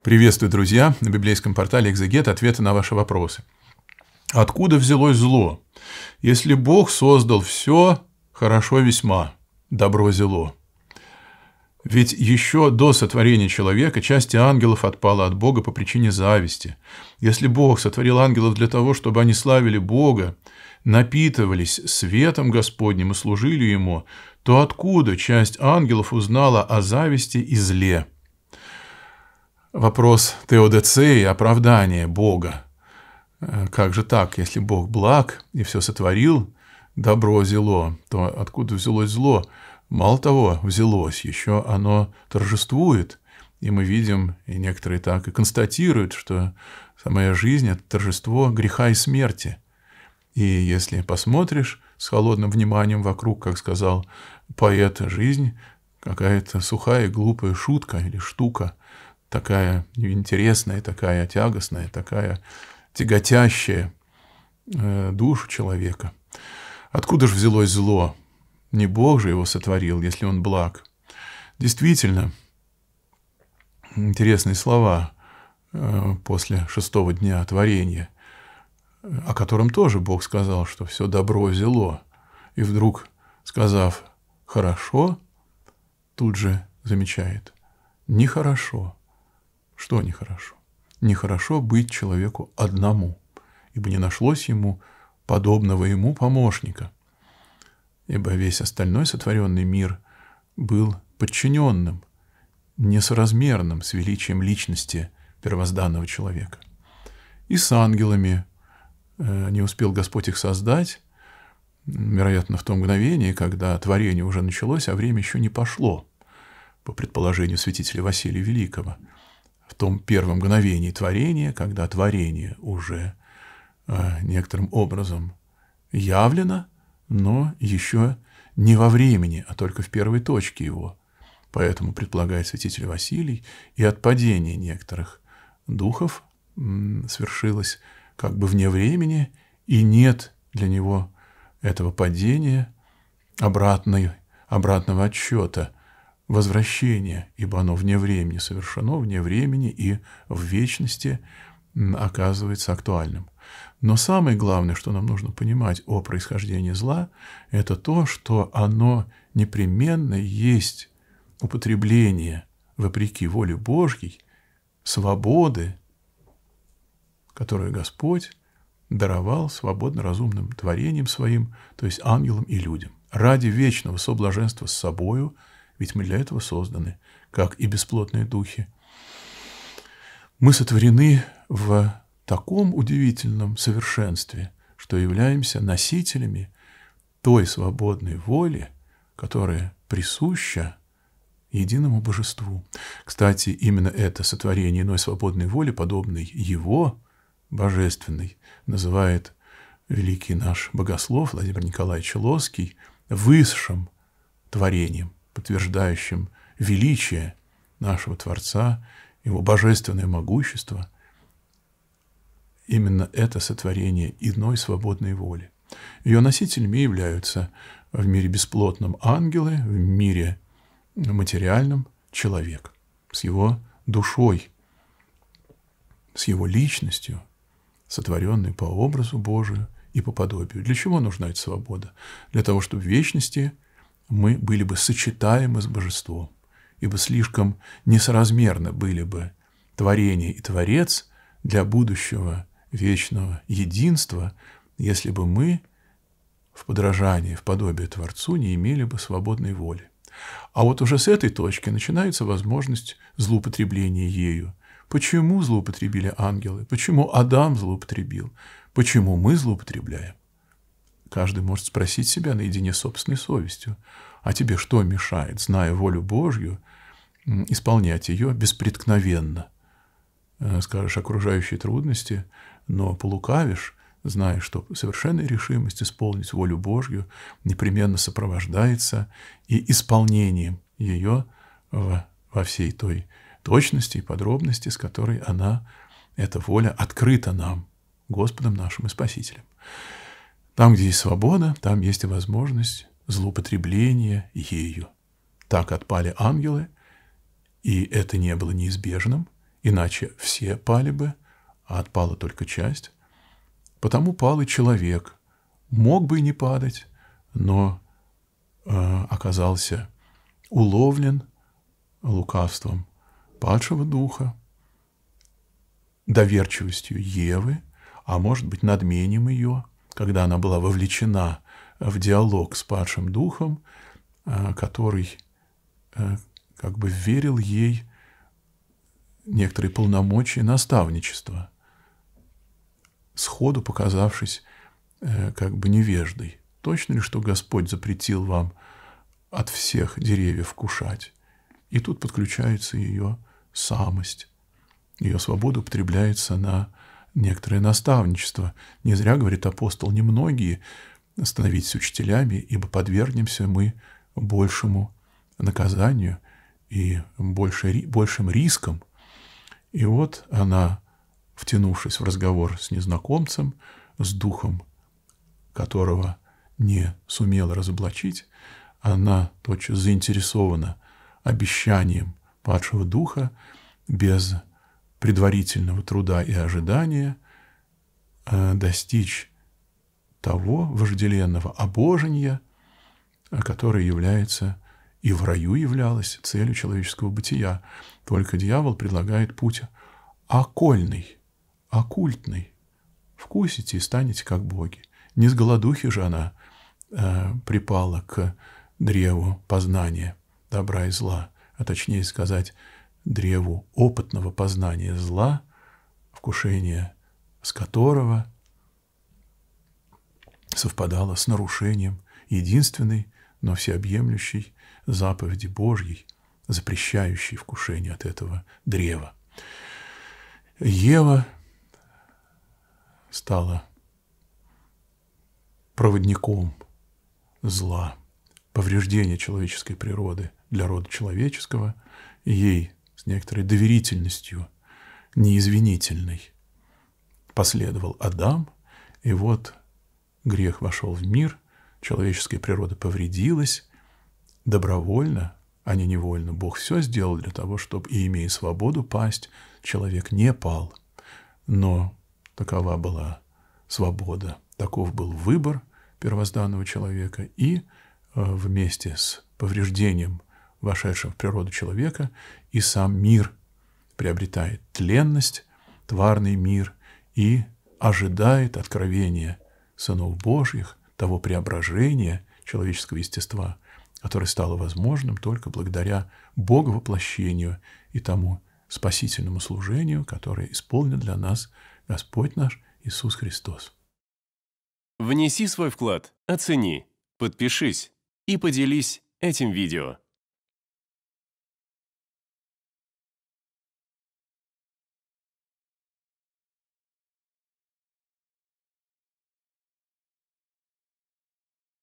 Приветствую, друзья! На библейском портале «Экзегет» ответы на ваши вопросы. Откуда взялось зло? Если Бог создал все, хорошо весьма, добро зело. Ведь еще до сотворения человека часть ангелов отпала от Бога по причине зависти. Если Бог сотворил ангелов для того, чтобы они славили Бога, напитывались светом Господним и служили Ему, то откуда часть ангелов узнала о зависти и зле – вопрос теодецеи, оправдания Бога. Э, как же так, если Бог благ и все сотворил, добро зело, то откуда взялось зло? Мало того, взялось, еще оно торжествует. И мы видим, и некоторые так и констатируют, что самая жизнь – это торжество греха и смерти. И если посмотришь с холодным вниманием вокруг, как сказал поэт, жизнь – какая-то сухая и глупая шутка или штука – такая интересная, такая тягостная, такая тяготящая э, душу человека. Откуда же взялось зло? Не Бог же его сотворил, если он благ. Действительно, интересные слова э, после шестого дня творения, о котором тоже Бог сказал, что все добро взяло. И вдруг, сказав «хорошо», тут же замечает «нехорошо». Что нехорошо? Нехорошо быть человеку одному, ибо не нашлось ему подобного ему помощника, ибо весь остальной сотворенный мир был подчиненным, несоразмерным с величием личности первозданного человека. И с ангелами э, не успел Господь их создать, вероятно, в том мгновении, когда творение уже началось, а время еще не пошло, по предположению святителя Василия Великого – в том первом мгновении творения, когда творение уже э, некоторым образом явлено, но еще не во времени, а только в первой точке его. Поэтому, предполагает святитель Василий, и от падения некоторых духов свершилось как бы вне времени, и нет для него этого падения обратной, обратного отчета возвращение, ибо оно вне времени совершено, вне времени и в вечности оказывается актуальным. Но самое главное, что нам нужно понимать о происхождении зла, это то, что оно непременно есть употребление, вопреки воле Божьей, свободы, которую Господь даровал свободно разумным творением своим, то есть ангелам и людям, ради вечного соблаженства с собою – ведь мы для этого созданы, как и бесплотные духи. Мы сотворены в таком удивительном совершенстве, что являемся носителями той свободной воли, которая присуща единому божеству. Кстати, именно это сотворение иной свободной воли, подобной его, божественной, называет великий наш богослов Владимир Николаевич Лоский высшим творением, подтверждающим величие нашего Творца, его божественное могущество, именно это сотворение иной свободной воли. Ее носителями являются в мире бесплотном ангелы, в мире материальном человек с его душой, с его личностью, сотворенной по образу Божию и по подобию. Для чего нужна эта свобода? Для того, чтобы в вечности – мы были бы сочетаемы с божеством, ибо слишком несоразмерно были бы творение и Творец для будущего вечного единства, если бы мы в подражании, в подобие Творцу не имели бы свободной воли. А вот уже с этой точки начинается возможность злоупотребления ею. Почему злоупотребили ангелы? Почему Адам злоупотребил? Почему мы злоупотребляем? Каждый может спросить себя наедине с собственной совестью. А тебе что мешает, зная волю Божью, исполнять ее беспреткновенно? Э, скажешь, окружающие трудности, но полукавишь, зная, что совершенная решимость исполнить волю Божью непременно сопровождается и исполнением ее во, во всей той точности и подробности, с которой она, эта воля, открыта нам, Господом нашим и Спасителем. Там, где есть свобода, там есть и возможность злоупотребления ею. Так отпали ангелы, и это не было неизбежным, иначе все пали бы, а отпала только часть. Потому пал и человек. Мог бы и не падать, но э, оказался уловлен лукавством падшего духа, доверчивостью Евы, а может быть надмением ее, когда она была вовлечена в диалог с падшим духом, а, который а, как бы верил ей некоторые полномочия наставничества, сходу показавшись э, как бы невеждой. Точно ли, что Господь запретил вам от всех деревьев кушать? И тут подключается ее самость. Ее свобода употребляется на некоторое наставничество. Не зря, говорит апостол, немногие становитесь учителями, ибо подвергнемся мы большему наказанию и больше, большим рискам. И вот она, втянувшись в разговор с незнакомцем, с духом которого не сумела разоблачить, она тотчас заинтересована обещанием падшего духа без предварительного труда и ожидания э, достичь того вожделенного обожения, которое является и в раю являлось целью человеческого бытия. Только дьявол предлагает путь окольный, оккультный. Вкусите и станете как боги. Не с голодухи же она э, припала к древу познания добра и зла, а точнее сказать, древу опытного познания зла, вкушения с которого – совпадало с нарушением единственной, но всеобъемлющей заповеди Божьей, запрещающей вкушение от этого древа. Ева стала проводником зла, повреждения человеческой природы для рода человеческого, ей с некоторой доверительностью, неизвинительной, последовал Адам, и вот Грех вошел в мир, человеческая природа повредилась. Добровольно, а не невольно, Бог все сделал для того, чтобы, и имея свободу пасть, человек не пал. Но такова была свобода, таков был выбор первозданного человека, и э, вместе с повреждением вошедшим в природу человека и сам мир приобретает тленность, тварный мир и ожидает откровения – сынов Божьих, того преображения человеческого естества, которое стало возможным только благодаря Богу воплощению и тому спасительному служению, которое исполнил для нас Господь наш Иисус Христос. Внеси свой вклад, оцени, подпишись и поделись этим видео.